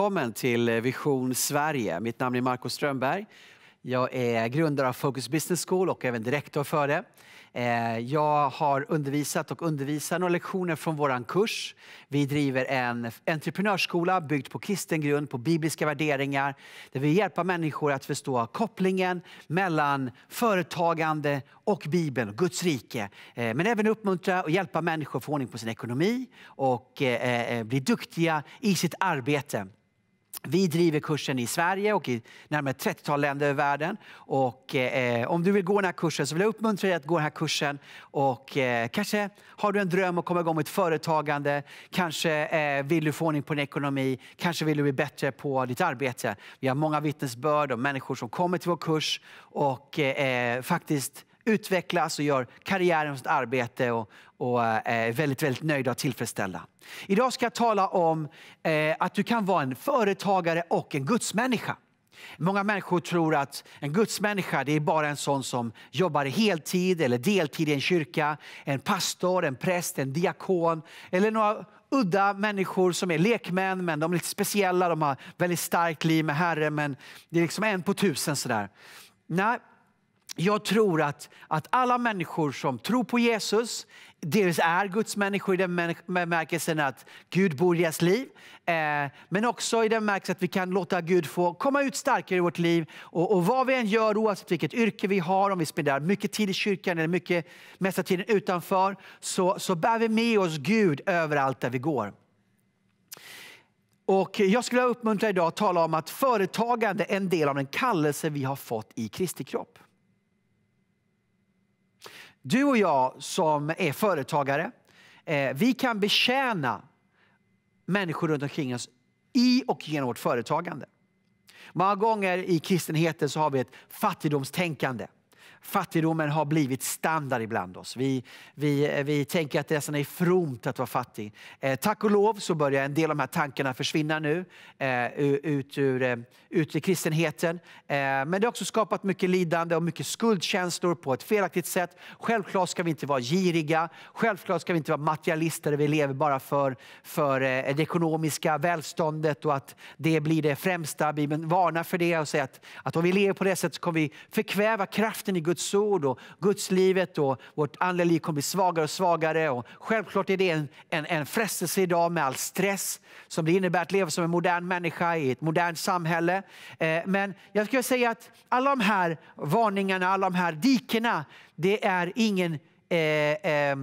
välkommen till Vision Sverige. Mitt namn är Marco Strömberg. Jag är grundare av Focus Business School och även direktor för det. Eh, jag har undervisat och undervisar några lektioner från vår kurs. Vi driver en entreprenörsskola byggd på kristen grund, på bibliska värderingar, där vi hjälper människor att förstå kopplingen mellan företagande och Bibeln Guds rike. Eh, men även uppmuntra och hjälpa människor att få ordning på sin ekonomi och eh, bli duktiga i sitt arbete. Vi driver kursen i Sverige och i närmare 30 länder i världen. Och, eh, om du vill gå den här kursen så vill jag uppmuntra dig att gå den här kursen. Och, eh, kanske har du en dröm att komma igång med ett företagande. Kanske eh, vill du få ordning på din ekonomi. Kanske vill du bli bättre på ditt arbete. Vi har många vittnesbörd om människor som kommer till vår kurs och eh, faktiskt utvecklas och gör karriären inom sitt arbete och, och eh, är väldigt, väldigt nöjda och tillfredsställda. Idag ska jag tala om eh, att du kan vara en företagare och en gudsmänniska. Många människor tror att en gudsmänniska det är bara en sån som jobbar heltid eller deltid i en kyrka, en pastor, en präst, en diakon eller några udda människor som är lekmän, men de är lite speciella, de har väldigt starkt liv med Herren, men det är liksom en på tusen sådär. Nej, jag tror att, att alla människor som tror på Jesus dels är Guds människor i den bemärkelsen att Gud bor i deras liv eh, men också i den bemärkelsen att vi kan låta Gud få komma ut starkare i vårt liv. Och, och Vad vi än gör, oavsett vilket yrke vi har, om vi spenderar mycket tid i kyrkan eller mycket, mesta tiden utanför, så, så bär vi med oss Gud överallt där vi går. Och jag skulle uppmuntra idag att tala om att företagande är en del av den kallelse vi har fått i Kristi kropp. Du och jag som är företagare, eh, vi kan betjäna människor runt omkring oss i och genom vårt företagande. Många gånger i kristenheten så har vi ett fattigdomstänkande. Fattigdomen har blivit standard ibland oss. Vi, vi, eh, vi tänker att det nästan är fromt att vara fattig. Eh, tack och lov så börjar en del av de här tankarna försvinna nu eh, ut, ur, eh, ut ur kristenheten. Eh, men det har också skapat mycket lidande och mycket skuldkänslor på ett felaktigt sätt. Självklart ska vi inte vara giriga, självklart ska vi inte vara materialister. Vi lever bara för, för eh, det ekonomiska välståndet och att det blir det främsta. Bibeln varnar för det och säger att, att om vi lever på det sättet kommer vi förkväva kraften i Guds ord och Guds livet och vårt andliga liv kommer bli svagare och svagare. Och självklart är det en, en, en frestelse idag med all stress som det innebär att leva som en modern människa i ett modernt samhälle. Eh, men jag skulle säga att alla de här varningarna, alla de här dikena, det är ingen Eh, eh,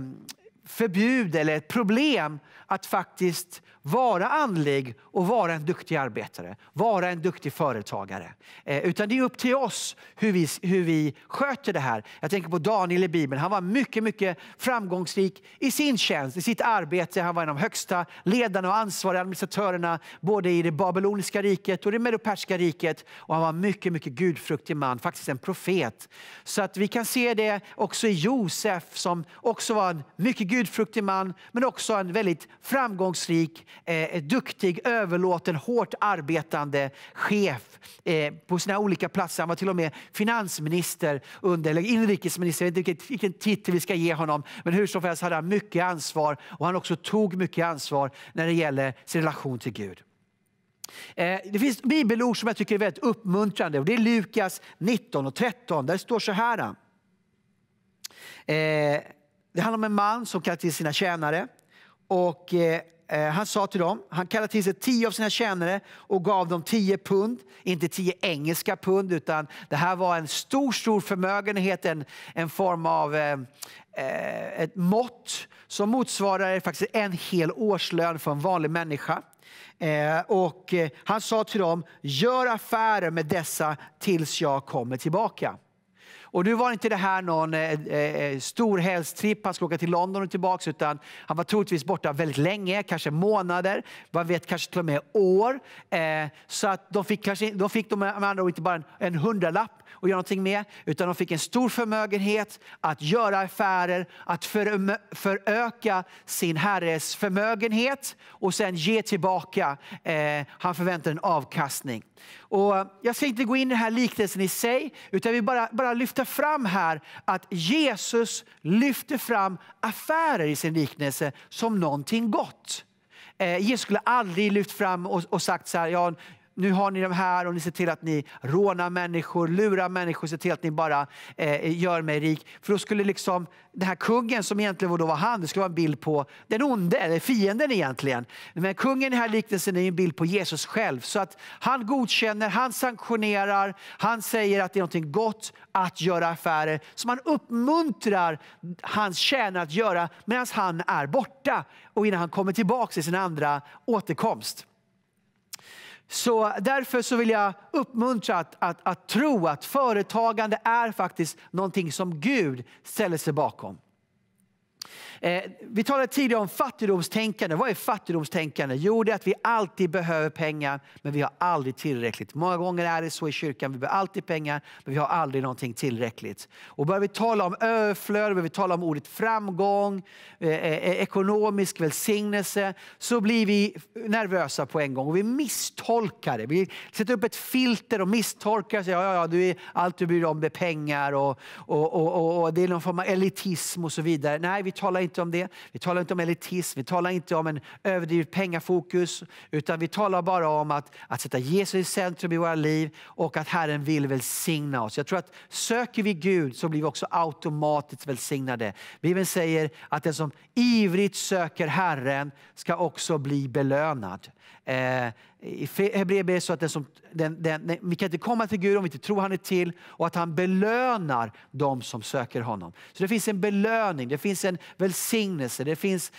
förbud eller ett problem att faktiskt vara andlig och vara en duktig arbetare, vara en duktig företagare. Eh, utan det är upp till oss hur vi, hur vi sköter det här. Jag tänker på Daniel i Bibeln. Han var mycket, mycket framgångsrik i sin tjänst, i sitt arbete. Han var en av de högsta ledarna och ansvariga administratörerna både i det babyloniska riket och det medoperska riket. Och han var en mycket, mycket gudfruktig man, faktiskt en profet. Så att vi kan se det också i Josef som också var en mycket gudfruktig man, men också en väldigt framgångsrik, eh, eh, duktig, överlåten, hårt arbetande chef eh, på sina olika platser. Han var till och med finansminister, under, eller inrikesminister, jag vet inte vilken, vilken titel vi ska ge honom. Men hur som helst hade han mycket ansvar och han också tog mycket ansvar när det gäller sin relation till Gud. Eh, det finns bibelord som jag tycker är väldigt uppmuntrande. Och det är Lukas 19 och 13. Där står så här. Eh, det handlar om en man som kallar till sina tjänare. Och, eh, eh, han sa till dem, han kallade till sig tio av sina tjänare och gav dem tio pund. Inte tio engelska pund, utan det här var en stor, stor förmögenhet, en, en form av eh, eh ett mått som motsvarar faktiskt en hel årslön för en vanlig människa. Eh, och eh, han sa till dem, gör affärer med dessa tills jag kommer tillbaka. Och nu var inte det här någon eh, eh, eh stor helgstripp, han skulle åka till London och tillbaka, utan han var troligtvis borta väldigt länge, kanske månader, vad vet, kanske till och med år. Eh, så att de fick, kanske, de fick de med andra ord inte bara en, hundralapp att göra någonting med, utan de fick en stor förmögenhet att göra affärer, att för, föröka sin herres förmögenhet och sen ge tillbaka. han förväntade en avkastning. Och jag ska inte gå in i den här liknelsen i sig, utan vi bara, bara lyfta fram här att Jesus lyfter fram affärer i sin liknelse som någonting gott. Eh, Jesus skulle aldrig lyft fram och, sagt så här, ja, nu har ni de här och ni ser till att ni rånar människor, lurar människor, ser till att ni bara eh, gör mig rik. För då skulle liksom den här kungen som egentligen då var han, det skulle vara en bild på den onde, eller fienden egentligen. Men kungen i den här liknelsen är en bild på Jesus själv. Så att han godkänner, han sanktionerar, han säger att det är något gott att göra affärer. som han uppmuntrar hans tjänare att göra medan han är borta och innan han kommer tillbaka i sin andra återkomst. Så därför så vill jag uppmuntra att, att, att tro att företagande är faktiskt någonting som Gud ställer sig bakom. Eh, vi talade tidigare om fattigdomstänkande. Vad är fattigdomstänkande? Jo, det är att vi alltid behöver pengar, men vi har aldrig tillräckligt. Många gånger är det så i kyrkan. Vi behöver alltid pengar, men vi har aldrig någonting tillräckligt. Och börjar vi tala om överflöd, börjar vi tala om ordet framgång, eh, eh, ekonomisk välsignelse, så blir vi nervösa på en gång. Och vi misstolkar det. Vi sätter upp ett filter och misstolkar. Så, ja, ja, ja, du är, allt du bryr dig om är pengar och, och, och, och, det är någon form av elitism och så vidare. Nej, vi talar inte om det. Vi talar inte om elitism, vi talar inte om en överdrivet pengafokus. Utan vi talar bara om att, att sätta Jesus i centrum i våra liv och att Herren vill välsigna oss. Jag tror att söker vi Gud så blir vi också automatiskt välsignade. Bibeln säger att den som ivrigt söker Herren ska också bli belönad. Eh, i Hebreerbrevet så att den som, den, den, vi kan inte komma till Gud om vi inte tror han är till och att han belönar dem som söker honom. Så det finns en belöning, det finns en välsignelse. Det finns,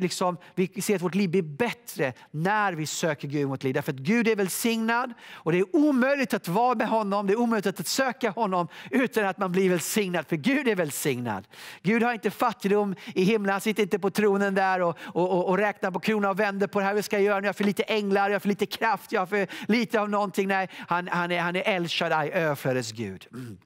liksom, vi ser att vårt liv blir bättre när vi söker Gud i liv. Därför att Gud är välsignad och det är omöjligt att vara med honom, det är omöjligt att söka honom utan att man blir välsignad. För Gud är välsignad. Gud har inte fattigdom i himlen, han sitter inte på tronen där och, och, och, och räknar på kronorna och vänder på det här vi ska göra nu. Jag får lite änglar, jag får för lite kraft, jag har för lite av någonting. Nej, han, han är, han är El Shaddai, överflödets Gud. Mm.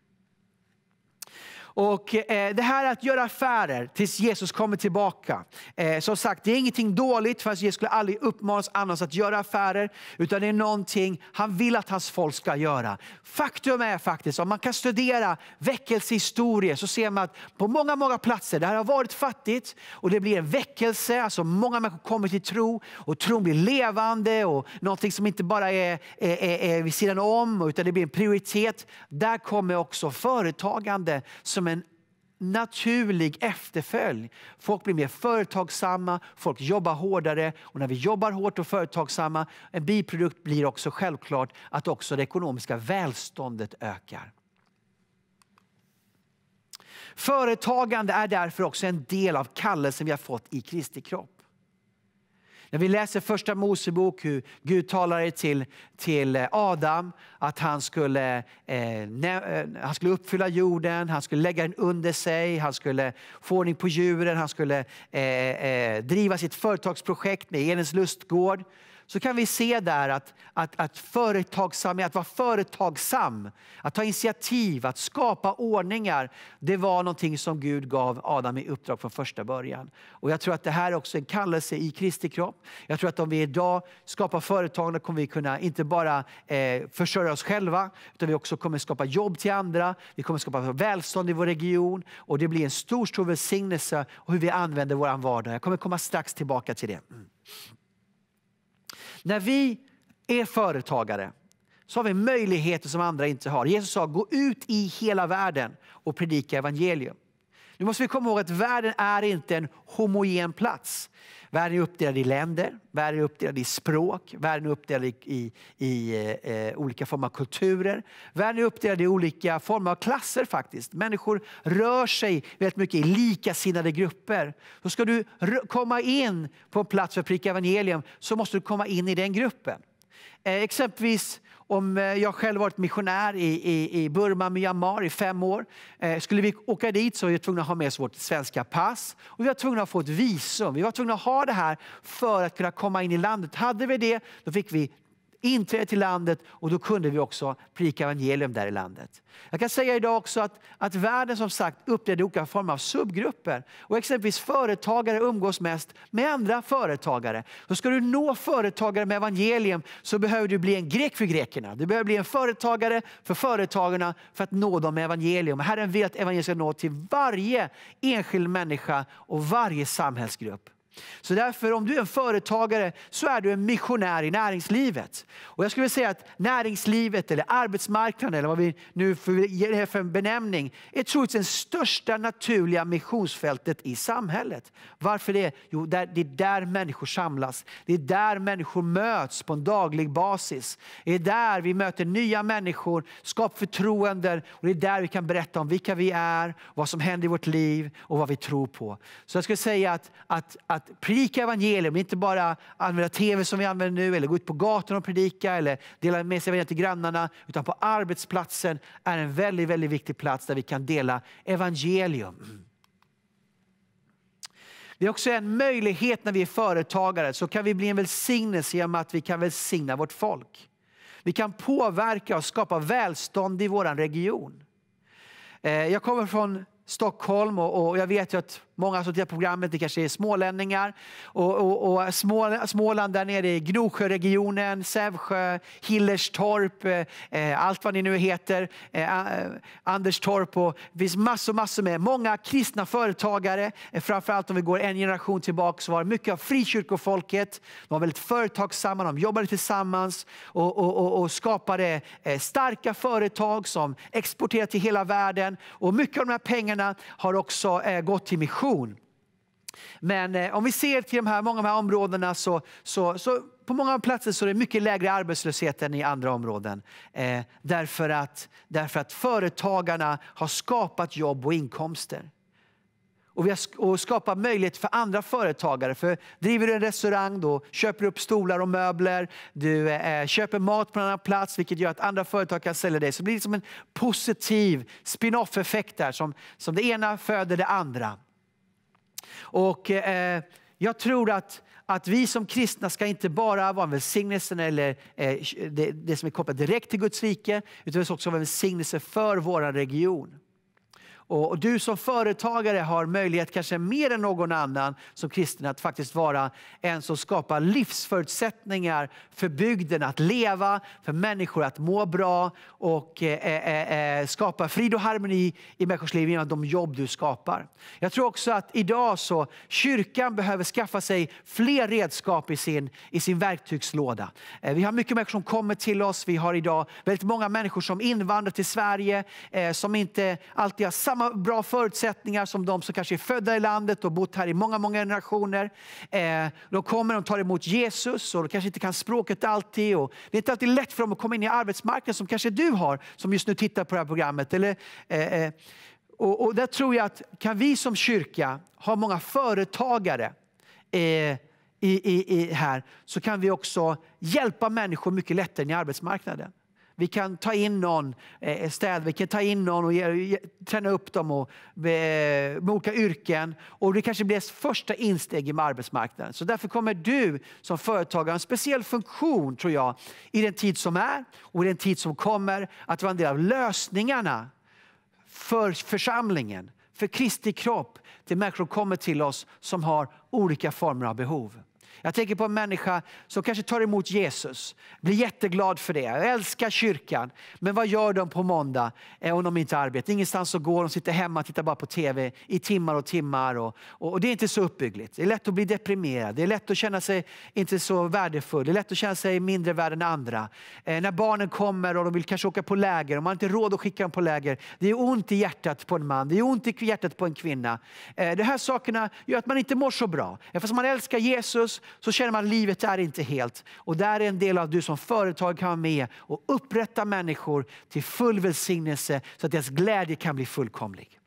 Och eh, Det här att göra affärer tills Jesus kommer tillbaka. Eh, som sagt, det är ingenting dåligt, för Jesus skulle aldrig uppmanas annars att göra affärer. Utan det är någonting han vill att hans folk ska göra. Faktum är faktiskt, om man kan studera väckelsehistorier så ser man att på många, många platser, det har varit fattigt och det blir en väckelse, alltså många människor kommer till tro och tron blir levande och någonting som inte bara är, är, är, är vid sidan om utan det blir en prioritet. Där kommer också företagande som som en naturlig efterföljd. Folk blir mer företagsamma, folk jobbar hårdare och när vi jobbar hårt och företagsamma, en biprodukt blir också självklart att också det ekonomiska välståndet ökar. Företagande är därför också en del av kallelsen vi har fått i Kristi kropp. När vi läser första Mosebok hur Gud talade till, till eh, Adam att han skulle, eh, eh, han skulle uppfylla jorden, han skulle lägga den under sig, han skulle få ordning på djuren, han skulle eh, eh, driva sitt företagsprojekt med Edens lustgård så kan vi se där att, att, att, företagsamhet, att vara företagsam, att ta initiativ, att skapa ordningar, det var någonting som Gud gav Adam i uppdrag från första början. Och jag tror att det här är också en kallelse i Kristi kropp. Jag tror att om vi idag skapar företag, då kommer vi kunna inte bara eh, försörja oss själva, utan vi också kommer skapa jobb till andra, vi kommer skapa välstånd i vår region och det blir en stor, stor välsignelse hur vi använder vår vardag. Jag kommer komma strax tillbaka till det. Mm. När vi är företagare så har vi möjligheter som andra inte har. Jesus sa, gå ut i hela världen och predika evangelium. Nu måste vi komma ihåg att världen är inte en homogen plats. Världen är uppdelad i länder, världen är uppdelad i språk, världen är uppdelad i, i, i eh, olika former av kulturer. Världen är uppdelad i olika former av klasser faktiskt. Människor rör sig väldigt mycket i likasinnade grupper. Så ska du komma in på en plats för att pricka evangelium så måste du komma in i den gruppen. Eh, exempelvis om eh, jag själv varit missionär i, i, i Burma, Myanmar i fem år. Eh, skulle vi åka dit så var vi tvungna att ha med oss vårt svenska pass och vi var tvungna att få ett visum. Vi var tvungna att ha det här för att kunna komma in i landet. Hade vi det, då fick vi inträde till landet och då kunde vi också predika evangelium där i landet. Jag kan säga idag också att, att världen som sagt uppträder olika former av subgrupper. Och exempelvis företagare umgås mest med andra företagare. Så ska du nå företagare med evangelium så behöver du bli en grek för grekerna. Du behöver bli en företagare för företagarna för att nå dem med evangelium. Herren vill att evangeliet ska nå till varje enskild människa och varje samhällsgrupp. Så därför, om du är en företagare så är du en missionär i näringslivet. Och jag skulle säga att näringslivet eller arbetsmarknaden eller vad vi nu ger det för en benämning är troligtvis det största naturliga missionsfältet i samhället. Varför det? Jo, det är där människor samlas. Det är där människor möts på en daglig basis. Det är där vi möter nya människor, skapar förtroenden och det är där vi kan berätta om vilka vi är, vad som händer i vårt liv och vad vi tror på. Så jag skulle säga att, att, att att predika evangelium, inte bara använda tv som vi använder nu, eller gå ut på gatan och predika, eller dela med sig av evangeliet till grannarna, utan på arbetsplatsen är en väldigt, väldigt viktig plats där vi kan dela evangelium. Det är också en möjlighet när vi är företagare, så kan vi bli en välsignelse genom att vi kan välsigna vårt folk. Vi kan påverka och skapa välstånd i vår region. Eh, jag kommer från Stockholm och jag vet att Många som tittar på programmet det kanske är smålänningar. Och, och, och Småland, Småland där nere i Gnosjöregionen, Sävsjö, Hillerstorp, eh, eh allt vad ni nu heter, eh, eh, Anderstorp. Och det finns massor, massor med. Många kristna företagare. Eh, framförallt om vi går en generation tillbaka så var mycket av frikyrkofolket. De var väldigt företagsamma, de jobbade tillsammans och, och, och skapade eh, starka företag som exporterade till hela världen. Och mycket av de här pengarna har också eh, gått till mission situation. Men eh, om vi ser till de här, många av de här områdena så, så, så på många platser så är det mycket lägre arbetslöshet än i andra områden. Eh, därför, att, därför att företagarna har skapat jobb och inkomster. Och vi har och skapat möjlighet för andra företagare. För driver du en restaurang då köper du upp stolar och möbler. Du eh, köper mat på en annan plats vilket gör att andra företag kan sälja dig. Så det blir liksom en positiv spin-off effekt där som, som det ena föder det andra. Och eh, jag tror att, att vi som kristna ska inte bara vara en välsignelse eller eh, det, det, som är kopplat direkt till Guds rike, utan också vara en välsignelse för vår region. Och, du som företagare har möjlighet, kanske mer än någon annan som kristen, att faktiskt vara en som skapar livsförutsättningar för bygden att leva, för människor att må bra och eh eh, eh, eh, skapa frid och harmoni i människors liv genom de jobb du skapar. Jag tror också att idag så kyrkan behöver skaffa sig fler redskap i sin, i sin verktygslåda. Eh, vi har mycket människor som kommer till oss. Vi har idag väldigt många människor som invandrar till Sverige eh, som inte alltid har samma samma bra förutsättningar som de som kanske är födda i landet och bott här i många, många generationer. Eh, de kommer och tar emot Jesus och de kanske inte kan språket alltid. Och det är inte alltid lätt för dem att komma in i arbetsmarknaden som kanske du har som just nu tittar på det här programmet. Eller, eh, eh, och, och, där tror jag att kan vi som kyrka ha många företagare i, i, i här så kan vi också hjälpa människor mycket lättare in i arbetsmarknaden. Vi kan ta in någon, eh, städ, vi kan ta in någon och träna upp dem och, med eh, olika yrken. Och det kanske blir deras första insteg i arbetsmarknaden. Så därför kommer du som företagare ha en speciell funktion tror jag i den tid som är och i den tid som kommer att vara en del av lösningarna för församlingen, för Kristi kropp, till människor som kommer till oss som har olika former av behov. Jag tänker på en människa som kanske tar emot Jesus, blir jätteglad för det, jag älskar kyrkan. Men vad gör de på måndag eh, om de inte arbetar? Ingenstans att gå, de sitter hemma och tittar bara på TV i timmar och timmar. Och, och, och, det är inte så uppbyggligt. Det är lätt att bli deprimerad, det är lätt att känna sig inte så värdefull, det är lätt att känna sig mindre värd än andra. Eh, när barnen kommer och de vill kanske åka på läger, och man har inte råd att skicka dem på läger. Det är ont i hjärtat på en man, det är ont i hjärtat på en kvinna. Eh, de här sakerna gör att man inte mår så bra. Eftersom man älskar Jesus så känner man att livet är inte helt. Och där är en del av att du som företag kan vara med och upprätta människor till full välsignelse så att deras glädje kan bli fullkomlig.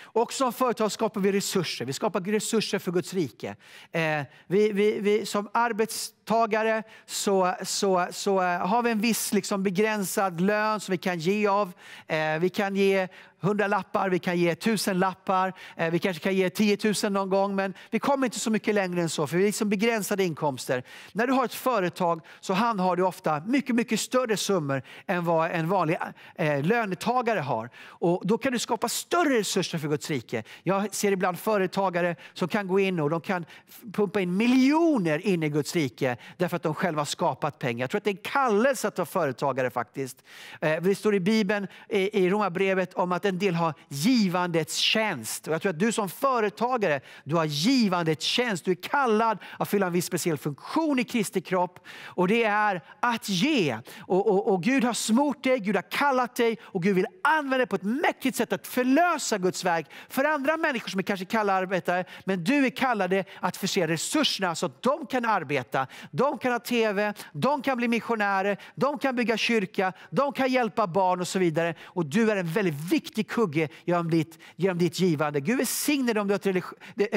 Och som företag skapar vi resurser. Vi skapar resurser för Guds rike. Eh, vi, vi, vi, som arbets arbetstagare så, så, så eh, har vi en viss liksom begränsad lön som vi kan ge av. Eh, vi kan ge hundralappar, vi kan ge tusenlappar, eh, vi kanske kan ge 10 000 någon gång, men vi kommer inte så mycket längre än så, för vi har liksom begränsade inkomster. När du har ett företag så handhar du ofta mycket, mycket större summor än vad en vanlig eh, lönetagare har. Och då kan du skapa större resurser för Guds rike. Jag ser ibland företagare som kan gå in och de kan pumpa in miljoner in i Guds rike därför att de själva har skapat pengar. Jag tror att det är en kallelse att vara företagare faktiskt. Eh, det står i Bibeln, i Romarbrevet, om att en del har givandets tjänst. Och jag tror att du som företagare, du har givandets tjänst. Du är kallad att fylla en viss speciell funktion i Kristi kropp och det är att ge. Och, och, och Gud har smort dig, Gud har kallat dig och Gud vill använda dig på ett mäktigt sätt att förlösa Guds verk för andra människor som är kanske kalla arbetare, men du är kallad att förse resurserna så att de kan arbeta de kan ha tv, de kan bli missionärer, de kan bygga kyrka, de kan hjälpa barn och så vidare. Och du är en väldigt viktig kugge genom ditt, genom ditt givande. Gud välsigne dig om du har ett religi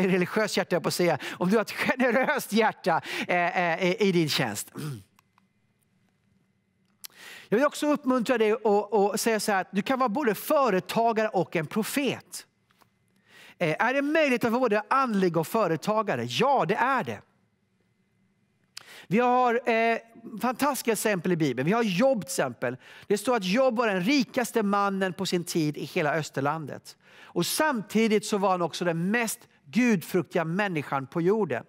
religiöst hjärta, på att säga. om du har ett generöst hjärta eh, eh, i din tjänst. Jag vill också uppmuntra dig att säga så här, att du kan vara både företagare och en profet. Eh, är det möjligt att vara både andlig och företagare? Ja, det är det. Vi har eh, fantastiska exempel i Bibeln. Vi har Jobb exempel. Det står att Jobb var den rikaste mannen på sin tid i hela Österlandet. Och samtidigt så var han också den mest gudfruktiga människan på jorden.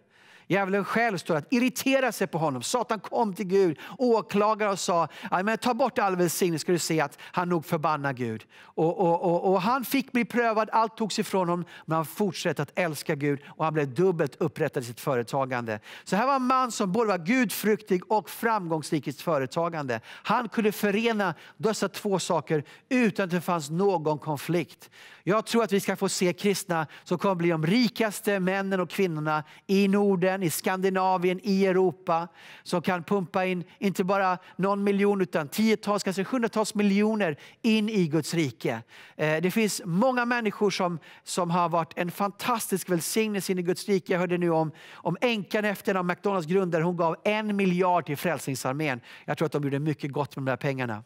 Djävulen själv står att irritera sig på honom. Satan kom till Gud, åklagare och sa, men ta bort all välsignelse ska du se att han nog förbannar Gud. Och, och, och, och, han fick bli prövad, allt togs ifrån honom, men han fortsatte att älska Gud och han blev dubbelt upprättad i sitt företagande. Så här var en man som både var gudfruktig och framgångsrik i sitt företagande. Han kunde förena dessa två saker utan att det fanns någon konflikt. Jag tror att vi ska få se kristna som kommer bli de rikaste männen och kvinnorna i Norden världen, i Skandinavien, i Europa som kan pumpa in inte bara någon miljon utan tiotals, kanske hundratals miljoner in i Guds rike. Eh, det finns många människor som, som har varit en fantastisk välsignelse in i Guds rike. Jag hörde nu om, om änkan efter en av McDonalds grundare. Hon gav en miljard till Frälsningsarmén. Jag tror att de gjorde mycket gott med de där pengarna.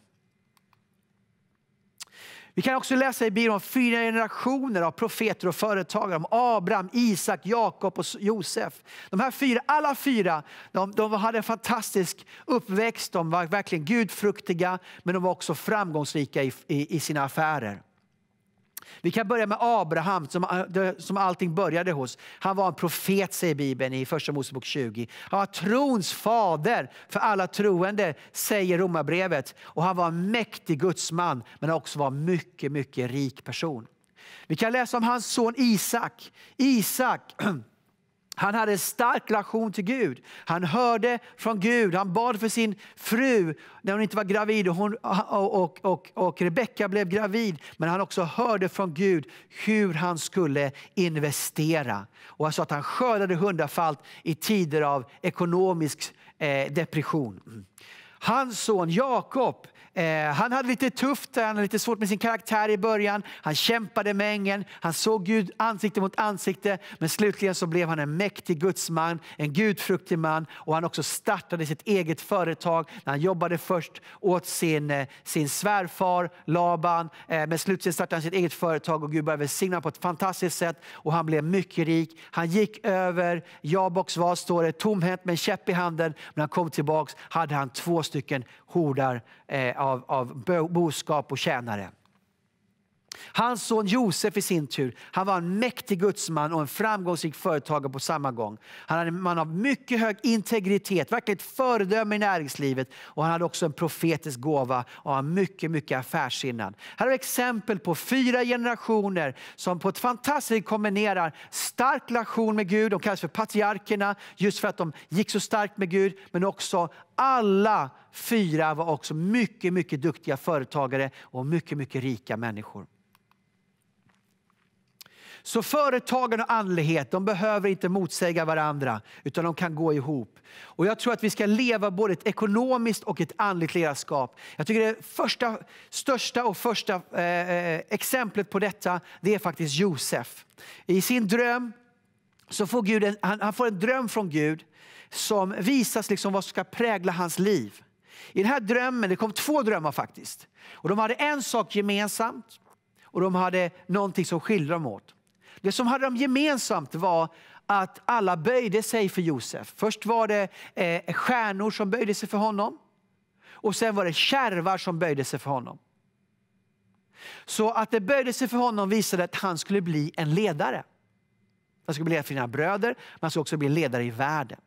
Vi kan också läsa i Bibeln om fyra generationer av profeter och företagare, om Abraham, Isak, Jakob och Josef. De här fyra, alla fyra de, de hade en fantastisk uppväxt, de var verkligen gudfruktiga men de var också framgångsrika i, i, i sina affärer. Vi kan börja med Abraham som, eh, som allting började hos. Han var en profet säger Bibeln i Första Mosebok 20. Han var trons fader för alla troende säger Romarbrevet. Och han var en mäktig gudsman men också var mycket, mycket rik person. Vi kan läsa om hans son Isak. Isak Han hade en stark relation till Gud. Han hörde från Gud. Han bad för sin fru när hon inte var gravid och, hon, och, och, och, och Rebecka blev gravid. Men han också hörde från Gud hur han skulle investera. Och han att han skördade hundrafalt i tider av ekonomisk eh, depression. Mm. Hans son Jakob Eh, han hade lite tufft, han hade lite svårt med sin karaktär i början. Han kämpade med ängeln, han såg Gud ansikte mot ansikte. Men slutligen så blev han en mäktig gudsman, en gudfruktig man. Och han också startade sitt eget företag. Han jobbade först åt sin, eh, sin svärfar Laban. Eh, men slutligen startade han sitt eget företag och Gud började välsigna på ett fantastiskt sätt. Och han blev mycket rik. Han gick över Jaboks vad står det, tomhet med en käpp i handen. Men när han kom tillbaks hade han två stycken hordar Eh, av, av boskap och tjänare. Hans son Josef i sin tur, han var en mäktig gudsman och en framgångsrik företagare på samma gång. Han hade man av mycket hög integritet, verkligen ett föredöme i näringslivet och han hade också en profetisk gåva och var mycket, mycket affärssinnad. Här har vi exempel på fyra generationer som på ett fantastiskt sätt kombinerar stark relation med Gud, de kallas för patriarkerna just för att de gick så starkt med Gud, men också alla fyra var också mycket, mycket duktiga företagare och mycket, mycket rika människor. Så företagen och andlighet de behöver inte motsäga varandra, utan de kan gå ihop. Och Jag tror att vi ska leva både ett ekonomiskt och ett andligt ledarskap. Jag tycker det första, största och första eh, eh exemplet på detta det är faktiskt Josef. I sin dröm så får Gud en, han, han får en dröm från Gud som visas liksom vad som ska prägla hans liv. I den här drömmen, det kom två drömmar faktiskt. Och de hade en sak gemensamt och de hade någonting som skilde dem åt. Det som hade dem gemensamt var att alla böjde sig för Josef. Först var det eh, stjärnor som böjde sig för honom. Och sen var det kärvar som böjde sig för honom. Så att det böjde sig för honom visade att han skulle bli en ledare. Han skulle bli ledare för sina bröder, men han skulle också bli ledare i världen.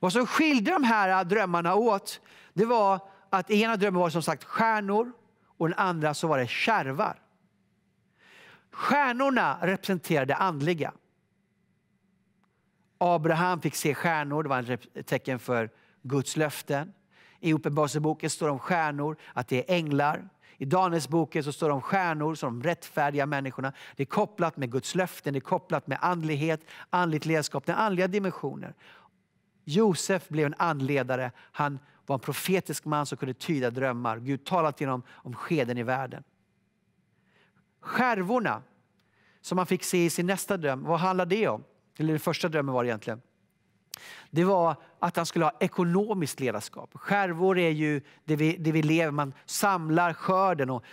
Vad som skilde de här drömmarna åt det var att i ena drömmen var det som sagt stjärnor och den andra så var det kärvar. Stjärnorna representerade det andliga. Abraham fick se stjärnor, det var ett tecken för Guds löften. I Uppenbarelseboken står det om stjärnor, att det är änglar. I Danielsboken står det om stjärnor som de rättfärdiga människorna. Det är kopplat med Guds löften, det är kopplat med andlighet, andligt ledarskap, den andliga dimensioner. Josef blev en anledare. Han var en profetisk man som kunde tyda drömmar. Gud talade till honom om skeden i världen. Skärvorna som han fick se i sin nästa dröm, vad handlade det om? Eller den första drömmen var egentligen. Det var att han skulle ha ekonomiskt ledarskap. Skärvor är ju det vi, det vi lever Man samlar skörden och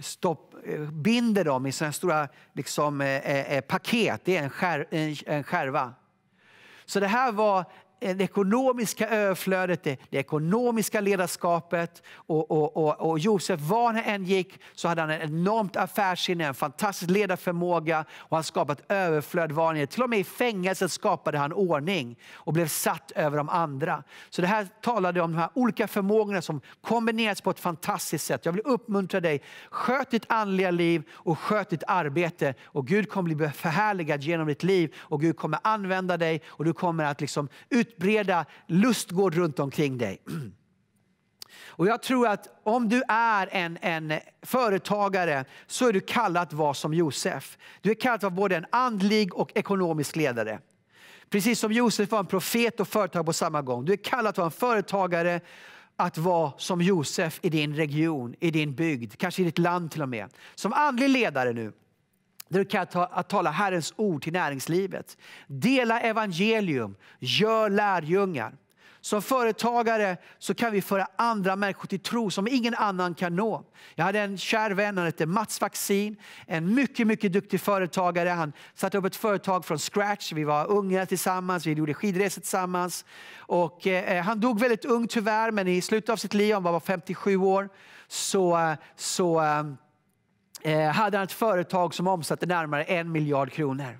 stopp, binder dem i sådana stora liksom, eh, eh, eh, paket. Det är en, skär, en, en skärva. Så det här var Eh, det ekonomiska överflödet, det, det ekonomiska ledarskapet. Och, och, och, och Josef, var han än gick så hade han en enormt affärssinne, en fantastisk ledarförmåga och han skapat överflöd var han Till och med i fängelset skapade han ordning och blev satt över de andra. Så det här talade om de här olika förmågorna som kombineras på ett fantastiskt sätt. Jag vill uppmuntra dig, sköt ditt andliga liv och sköt ditt arbete och Gud kommer bli förhärligad genom ditt liv och Gud kommer använda dig och du kommer att liksom ut utbreda lustgård runt omkring dig. Och jag tror att om du är en, en företagare så är du kallad att vara som Josef. Du är kallad att vara både en andlig och ekonomisk ledare. Precis som Josef var en profet och företagare på samma gång. Du är kallad att vara en företagare, att vara som Josef i din region, i din bygd, kanske i ditt land till och med. Som andlig ledare nu det kan ta, att tala Herrens ord till näringslivet. Dela evangelium, gör lärjungar. Som företagare så kan vi föra andra människor till tro som ingen annan kan nå. Jag hade en kär vän, han hette Mats Vaccin, en mycket, mycket duktig företagare. Han satte upp ett företag från scratch. Vi var unga tillsammans, vi gjorde skidresor tillsammans. Och, eh, eh han dog väldigt ung tyvärr, men i slutet av sitt liv, han var 57 år, så, eh, så eh, Eh, hade han ett företag som omsatte närmare en miljard kronor.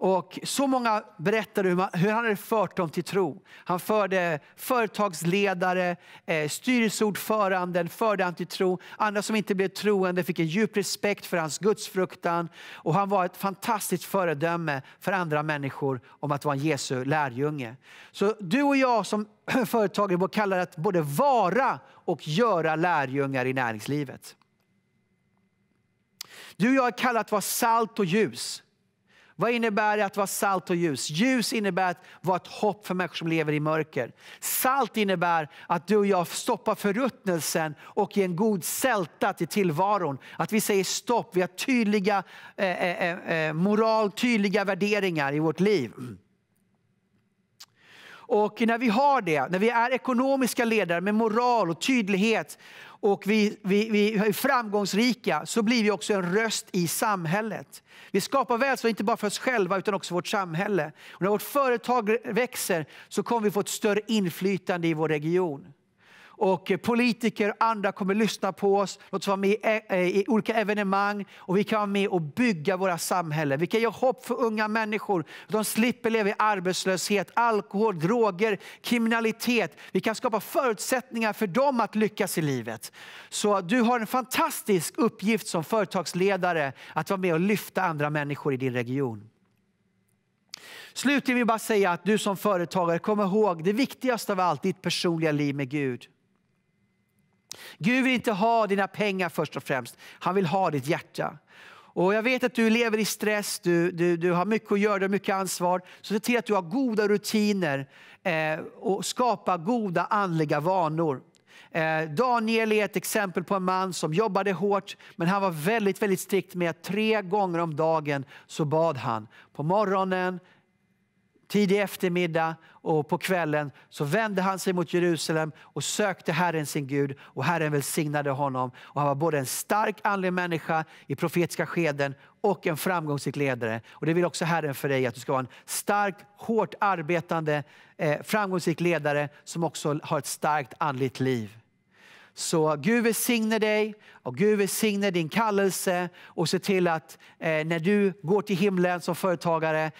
Och så många berättade hur, man, hur, han hade fört dem till tro. Han förde företagsledare, eh, styrelseordföranden, förde han till tro. Andra som inte blev troende fick en djup respekt för hans gudsfruktan. Och han var ett fantastiskt föredöme för andra människor om att vara en Jesu lärjunge. Så du och jag som företagare kallar att både vara och göra lärjungar i näringslivet. Du och jag är kallade att vara salt och ljus. Vad innebär det att vara salt och ljus? Ljus innebär att vara ett hopp för människor som lever i mörker. Salt innebär att du och jag stoppar förruttnelsen och ger en god sälta till tillvaron. Att vi säger stopp, vi har tydliga eh, eh, eh, eh moral, tydliga värderingar i vårt liv. Och när vi har det, när vi är ekonomiska ledare med moral och tydlighet och vi, vi, vi är framgångsrika så blir vi också en röst i samhället. Vi skapar välstånd inte bara för oss själva utan också för vårt samhälle. Och när vårt företag växer så kommer vi få ett större inflytande i vår region och politiker och andra kommer lyssna på oss. Låt oss vara med eh, i olika evenemang och vi kan vara med och bygga våra samhällen. Vi kan ge hopp för unga människor. De slipper leva i arbetslöshet, alkohol, droger, kriminalitet. Vi kan skapa förutsättningar för dem att lyckas i livet. Så du har en fantastisk uppgift som företagsledare att vara med och lyfta andra människor i din region. Slutligen vill jag bara säga att du som företagare, kom ihåg det viktigaste av allt, ditt personliga liv med Gud. Gud vill inte ha dina pengar först och främst. Han vill ha ditt hjärta. Och Jag vet att du lever i stress, du, du, du har mycket att göra, du har mycket ansvar. Så se till att du har goda rutiner eh, och skapa goda andliga vanor. Eh, Daniel är ett exempel på en man som jobbade hårt, men han var väldigt, väldigt strikt med att tre gånger om dagen så bad han. På morgonen, tidig eftermiddag och på kvällen så vände han sig mot Jerusalem och sökte Herren sin Gud och Herren välsignade honom. Och han var både en stark andlig människa i profetiska skeden och en framgångsrik ledare. Och det vill också Herren för dig, att du ska vara en stark, hårt arbetande, eh, framgångsrik ledare som också har ett starkt andligt liv. Så Gud välsigne dig och Gud välsigne din kallelse och se till att eh, när du går till himlen som företagare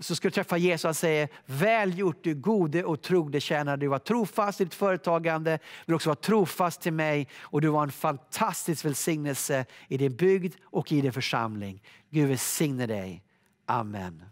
så ska du träffa Jesus och säga Väl gjort du gode och trogne tjänare. Du var trofast i ditt företagande, men också var trofast till mig och du var en fantastisk välsignelse i din bygd och i din församling. Gud välsigne dig. Amen.